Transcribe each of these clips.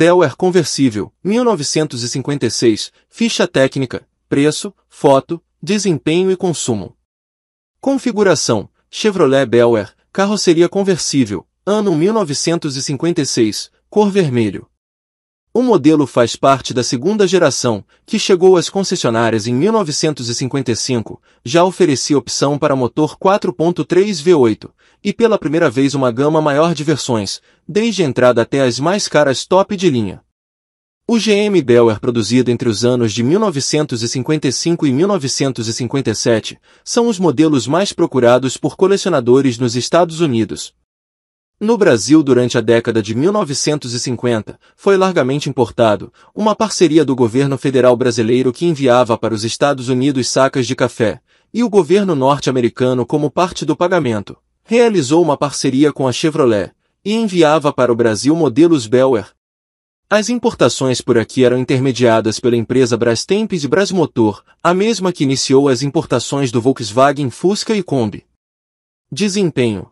Air Conversível, 1956, ficha técnica, preço, foto, desempenho e consumo. Configuração, Chevrolet Air, carroceria conversível, ano 1956, cor vermelho. O modelo faz parte da segunda geração, que chegou às concessionárias em 1955, já oferecia opção para motor 4.3 V8, e pela primeira vez uma gama maior de versões, desde a entrada até as mais caras top de linha. O GM Bel produzido entre os anos de 1955 e 1957 são os modelos mais procurados por colecionadores nos Estados Unidos, no Brasil, durante a década de 1950, foi largamente importado uma parceria do governo federal brasileiro que enviava para os Estados Unidos sacas de café, e o governo norte-americano, como parte do pagamento, realizou uma parceria com a Chevrolet e enviava para o Brasil modelos Bellware. As importações por aqui eram intermediadas pela empresa Brastemp e Brasmotor, a mesma que iniciou as importações do Volkswagen Fusca e Kombi. Desempenho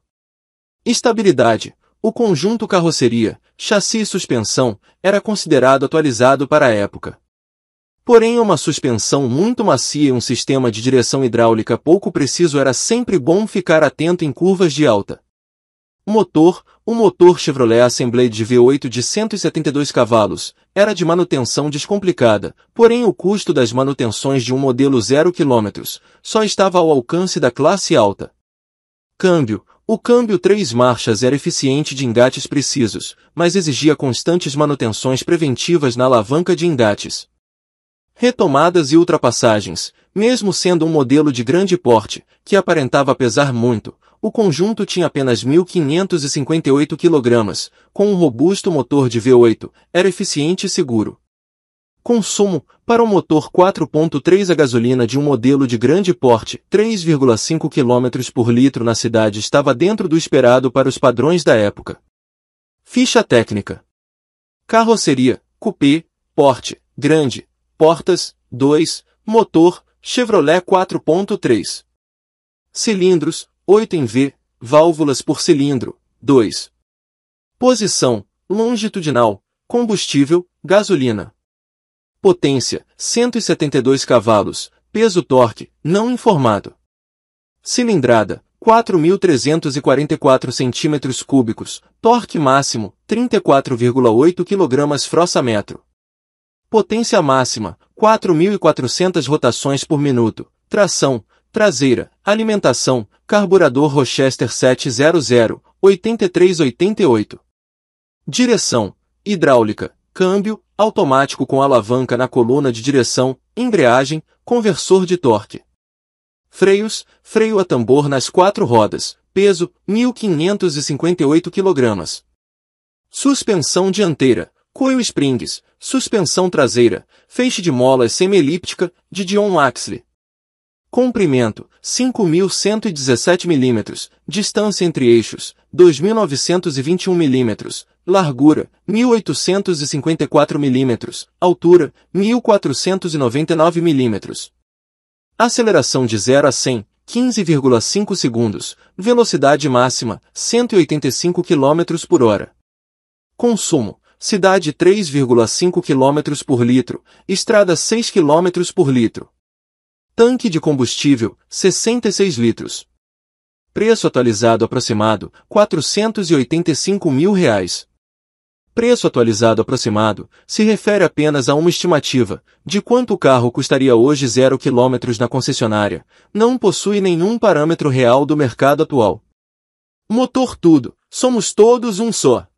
Estabilidade. O conjunto carroceria, chassi e suspensão era considerado atualizado para a época. Porém, uma suspensão muito macia e um sistema de direção hidráulica pouco preciso era sempre bom ficar atento em curvas de alta. Motor, o motor Chevrolet de V8 de 172 cavalos, era de manutenção descomplicada, porém o custo das manutenções de um modelo 0 km só estava ao alcance da classe alta. Câmbio, o câmbio três marchas era eficiente de engates precisos, mas exigia constantes manutenções preventivas na alavanca de engates. Retomadas e ultrapassagens, mesmo sendo um modelo de grande porte, que aparentava pesar muito, o conjunto tinha apenas 1.558 kg, com um robusto motor de V8, era eficiente e seguro. Consumo para o motor 4.3 a gasolina de um modelo de grande porte, 3,5 km por litro na cidade estava dentro do esperado para os padrões da época. Ficha técnica. Carroceria, coupé, porte, grande, portas, 2, motor, Chevrolet 4.3. Cilindros, 8 em V, válvulas por cilindro, 2. Posição, longitudinal, combustível, gasolina potência 172 cavalos, peso torque não informado. Cilindrada 4.344 cm3, torque máximo 34,8 kg frossa-metro. Potência máxima 4.400 rotações por minuto, tração, traseira, alimentação, carburador Rochester 700, 8388. Direção, hidráulica, câmbio, automático com alavanca na coluna de direção, embreagem, conversor de torque. Freios, freio a tambor nas quatro rodas, peso 1.558 kg. Suspensão dianteira, coil springs, suspensão traseira, feixe de molas semi-elíptica, de Dion Axle, Comprimento, 5.117 mm. Distância entre eixos, 2.921 mm. Largura, 1.854 mm. Altura, 1.499 mm. Aceleração de 0 a 100, 15,5 segundos. Velocidade máxima, 185 km por hora. Consumo, cidade 3,5 km por litro, estrada 6 km por litro. Tanque de combustível, 66 litros. Preço atualizado aproximado, 485 mil reais. Preço atualizado aproximado se refere apenas a uma estimativa de quanto o carro custaria hoje zero quilômetros na concessionária. Não possui nenhum parâmetro real do mercado atual. Motor tudo, somos todos um só.